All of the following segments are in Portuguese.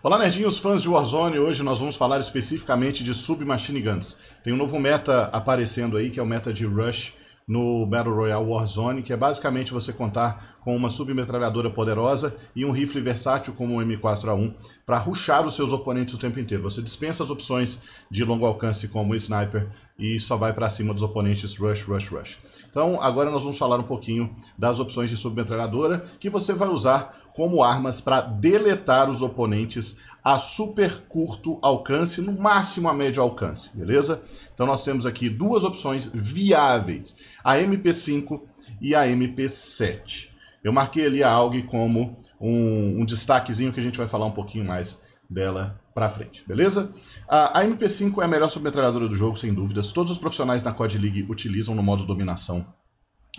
Olá, nerdinhos fãs de Warzone. Hoje nós vamos falar especificamente de Submachine Guns. Tem um novo meta aparecendo aí, que é o meta de Rush no Battle Royale Warzone, que é basicamente você contar com uma submetralhadora poderosa e um rifle versátil como o M4A1 para ruxar os seus oponentes o tempo inteiro. Você dispensa as opções de longo alcance como o sniper e só vai para cima dos oponentes rush, rush, rush. Então agora nós vamos falar um pouquinho das opções de submetralhadora que você vai usar como armas para deletar os oponentes a super curto alcance, no máximo a médio alcance, beleza? Então nós temos aqui duas opções viáveis, a MP5 e a MP7. Eu marquei ali a AUG como um, um destaquezinho que a gente vai falar um pouquinho mais dela para frente, beleza? A, MP5 é a melhor submetralhadora do jogo, sem dúvidas. Todos os profissionais da COD League utilizam no modo dominação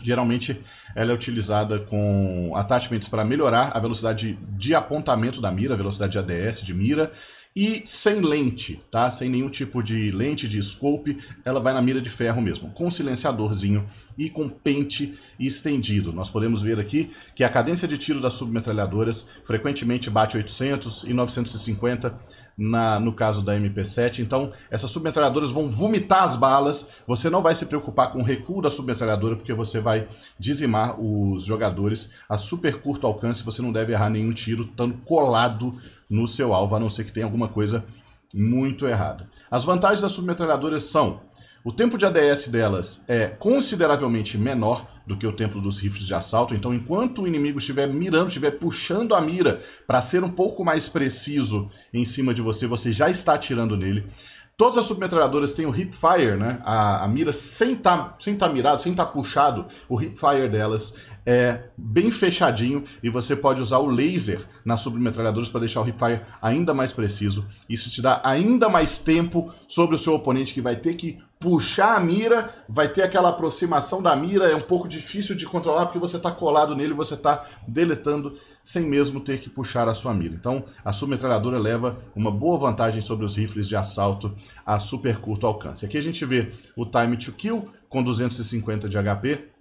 Geralmente ela é utilizada com attachments para melhorar a velocidade de apontamento da mira, a velocidade de ADS de mira, e sem lente, tá? Sem nenhum tipo de lente, de scope, ela vai na mira de ferro mesmo, com silenciadorzinho e com pente estendido. Nós podemos ver aqui que a cadência de tiro das submetralhadoras frequentemente bate 800 e 950 na, no caso da MP7. Então, essas submetralhadoras vão vomitar as balas. Você não vai se preocupar com o recuo da submetralhadora, porque você vai dizimar os jogadores a super curto alcance. Você não deve errar nenhum tiro, estando colado no seu alvo, a não ser que tenha alguma coisa muito errada. As vantagens das submetralhadoras são o tempo de ADS delas é consideravelmente menor, do que o templo dos rifles de assalto. Então, enquanto o inimigo estiver mirando, estiver puxando a mira para ser um pouco mais preciso em cima de você, você já está atirando nele. Todas as submetralhadoras têm o hipfire, né? A, a mira sem estar tá, sem tá mirado, sem estar tá puxado, o hipfire delas é bem fechadinho e você pode usar o laser nas submetralhadoras para deixar o hipfire ainda mais preciso. Isso te dá ainda mais tempo sobre o seu oponente que vai ter que puxar a mira, vai ter aquela aproximação da mira, é um pouco difícil de controlar porque você está colado nele, você está deletando sem mesmo ter que puxar a sua mira. Então, a submetralhadora leva uma boa vantagem sobre os rifles de assalto a super curto alcance. Aqui a gente vê o time to kill com 250 de HP,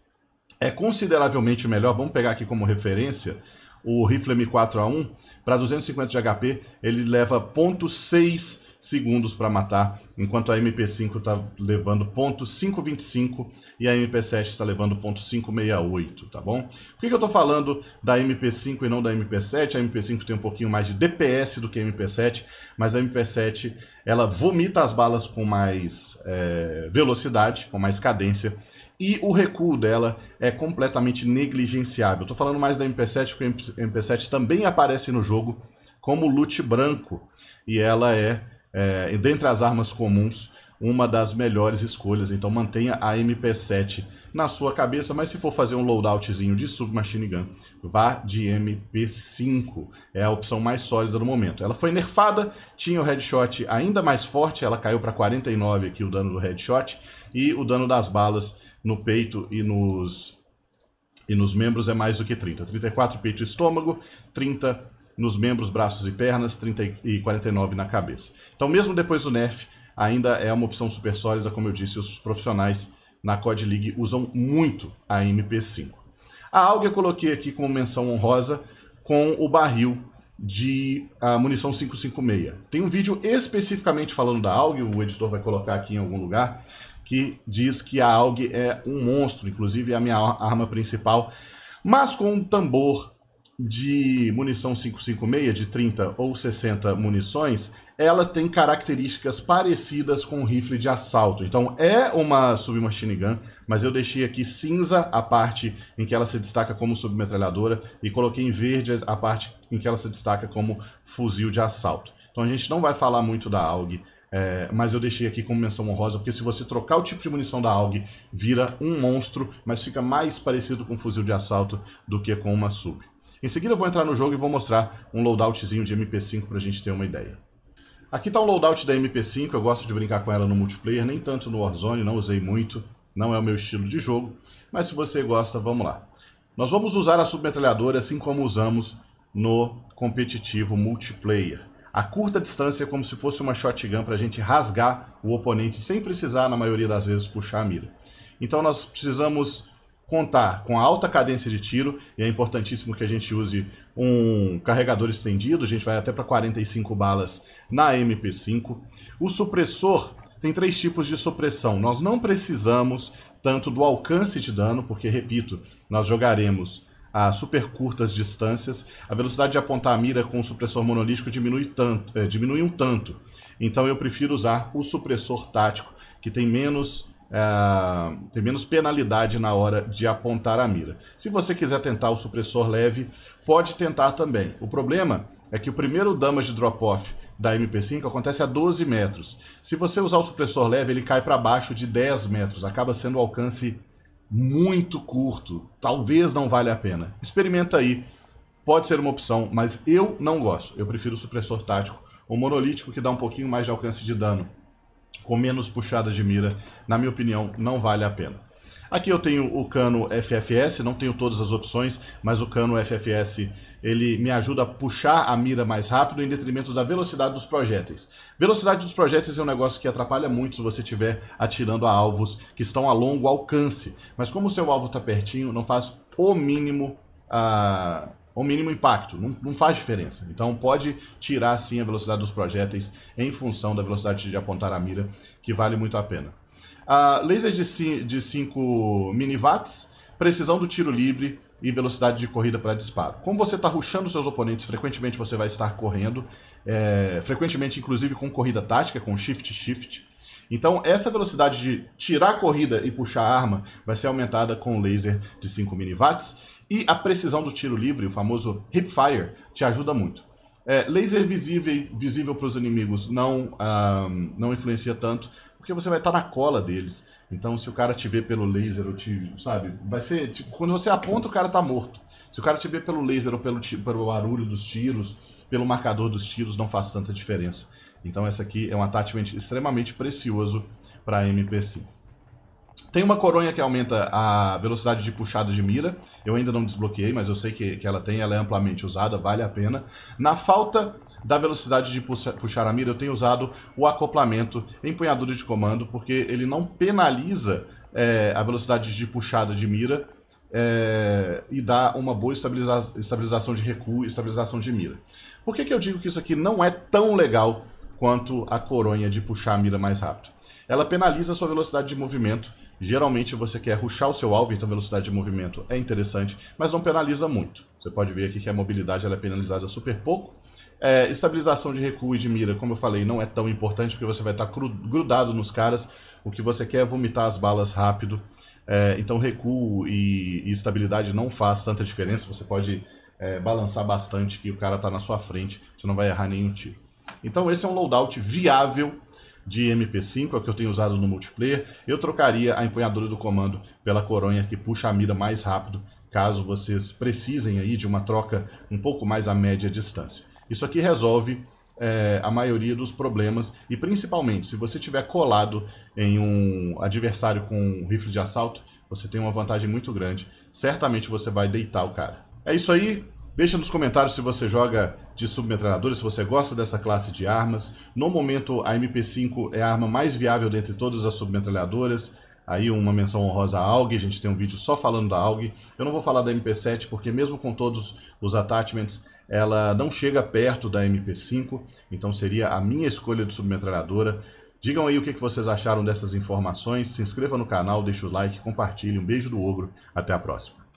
é consideravelmente melhor. Vamos pegar aqui como referência o rifle M4A1 para 250 de HP, ele leva 0.6 segundos para matar, enquanto a MP5 está levando 525 e a MP7 está levando 568, tá bom? Por que, que eu estou falando da MP5 e não da MP7? A MP5 tem um pouquinho mais de DPS do que a MP7, mas a MP7 ela vomita as balas com mais é, velocidade, com mais cadência, e o recuo dela é completamente negligenciável. Estou falando mais da MP7 porque a MP7 também aparece no jogo como loot branco, e ela é é, dentre as armas comuns, uma das melhores escolhas. Então mantenha a MP7 na sua cabeça, mas se for fazer um loadoutzinho de submachine gun, vá de MP5. É a opção mais sólida no momento. Ela foi nerfada, tinha o headshot ainda mais forte, ela caiu para 49 aqui o dano do headshot e o dano das balas no peito e nos e nos membros é mais do que 30. 34 peito e estômago, 30 nos membros, braços e pernas, 30 e 49 na cabeça. Então, mesmo depois do nerf, ainda é uma opção super sólida, como eu disse, os profissionais na COD League usam muito a MP5. A AUG eu coloquei aqui como menção honrosa com o barril de ah, munição 556. Tem um vídeo especificamente falando da AUG, o editor vai colocar aqui em algum lugar, que diz que a AUG é um monstro, inclusive é a minha arma principal, mas com um tambor de munição 556, de 30 ou 60 munições, ela tem características parecidas com rifle de assalto. Então é uma submachine gun, mas eu deixei aqui cinza a parte em que ela se destaca como submetralhadora e coloquei em verde a parte em que ela se destaca como fuzil de assalto. Então a gente não vai falar muito da AUG, é, mas eu deixei aqui como menção honrosa, porque se você trocar o tipo de munição da AUG, vira um monstro, mas fica mais parecido com um fuzil de assalto do que com uma sub. Em seguida eu vou entrar no jogo e vou mostrar um loadoutzinho de MP5 para a gente ter uma ideia. Aqui está um loadout da MP5, eu gosto de brincar com ela no multiplayer, nem tanto no Warzone, não usei muito, não é o meu estilo de jogo, mas se você gosta, vamos lá. Nós vamos usar a submetralhadora assim como usamos no competitivo multiplayer. A curta distância é como se fosse uma shotgun para a gente rasgar o oponente sem precisar, na maioria das vezes, puxar a mira. Então nós precisamos contar com a alta cadência de tiro, e é importantíssimo que a gente use um carregador estendido, a gente vai até para 45 balas na MP5. O supressor tem três tipos de supressão. Nós não precisamos tanto do alcance de dano, porque, repito, nós jogaremos a super curtas distâncias, a velocidade de apontar a mira com o supressor monolítico diminui, tanto, é, diminui um tanto. Então eu prefiro usar o supressor tático, que tem menos Uh, tem menos penalidade na hora de apontar a mira. Se você quiser tentar o supressor leve, pode tentar também. O problema é que o primeiro damage drop-off da MP5 acontece a 12 metros. Se você usar o supressor leve, ele cai para baixo de 10 metros. Acaba sendo um alcance muito curto. Talvez não valha a pena. Experimenta aí. Pode ser uma opção, mas eu não gosto. Eu prefiro o supressor tático. O monolítico que dá um pouquinho mais de alcance de dano com menos puxada de mira, na minha opinião, não vale a pena. Aqui eu tenho o cano FFS, não tenho todas as opções, mas o cano FFS ele me ajuda a puxar a mira mais rápido em detrimento da velocidade dos projéteis. Velocidade dos projéteis é um negócio que atrapalha muito se você estiver atirando a alvos que estão a longo alcance, mas como o seu alvo está pertinho, não faz o mínimo a ah, ou mínimo impacto, não, não faz diferença. Então pode tirar sim a velocidade dos projéteis em função da velocidade de apontar a mira, que vale muito a pena. Uh, ah, laser de 5 miniwatts, precisão do tiro livre e velocidade de corrida para disparo. Como você está ruxando seus oponentes, frequentemente você vai estar correndo, é, frequentemente inclusive com corrida tática, com shift-shift. Então, essa velocidade de tirar a corrida e puxar a arma vai ser aumentada com o laser de 5 mW e a precisão do tiro livre, o famoso hipfire, te ajuda muito. É, laser visível, visível para os inimigos não, um, não influencia tanto, porque você vai estar tá na cola deles. Então, se o cara te vê pelo laser, ou te, sabe, vai ser tipo, quando você aponta o cara tá morto. Se o cara te vê pelo laser ou pelo, pelo barulho dos tiros, pelo marcador dos tiros, não faz tanta diferença. Então, essa aqui é um attachment extremamente precioso para MP5. Tem uma coronha que aumenta a velocidade de puxada de mira. Eu ainda não desbloqueei, mas eu sei que, que ela tem, ela é amplamente usada, vale a pena. Na falta da velocidade de puxa, puxar a mira, eu tenho usado o acoplamento, empunhadura de comando, porque ele não penaliza é, a velocidade de puxada de mira é, e dá uma boa estabiliza estabilização de recuo e estabilização de mira. Por que, que eu digo que isso aqui não é tão legal quanto a coronha de puxar a mira mais rápido? Ela penaliza a sua velocidade de movimento Geralmente você quer ruxar o seu alvo, então velocidade de movimento é interessante, mas não penaliza muito. Você pode ver aqui que a mobilidade ela é penalizada super pouco. É, estabilização de recuo e de mira, como eu falei, não é tão importante porque você vai estar grudado nos caras. O que você quer é vomitar as balas rápido. É, então recuo e, e, estabilidade não faz tanta diferença. Você pode é, balançar bastante e o cara está na sua frente. Você não vai errar nenhum tiro. Então esse é um loadout viável de MP5, é o que eu tenho usado no multiplayer, eu trocaria a empunhadura do comando pela coronha que puxa a mira mais rápido, caso vocês precisem aí de uma troca um pouco mais a média distância. Isso aqui resolve é, a maioria dos problemas e principalmente se você tiver colado em um adversário com um rifle de assalto, você tem uma vantagem muito grande. Certamente você vai deitar o cara. É isso aí. Deixa nos comentários se você joga de submetralhadoras, se você gosta dessa classe de armas. No momento, a MP5 é a arma mais viável dentre todas as submetralhadoras. Aí uma menção honrosa à AUG, a gente tem um vídeo só falando da AUG. Eu não vou falar da MP7 porque mesmo com todos os attachments, ela não chega perto da MP5, então seria a minha escolha de submetralhadora. Digam aí o que vocês acharam dessas informações, se inscreva no canal, deixa o like, compartilhe. Um beijo do Ogro, até a próxima.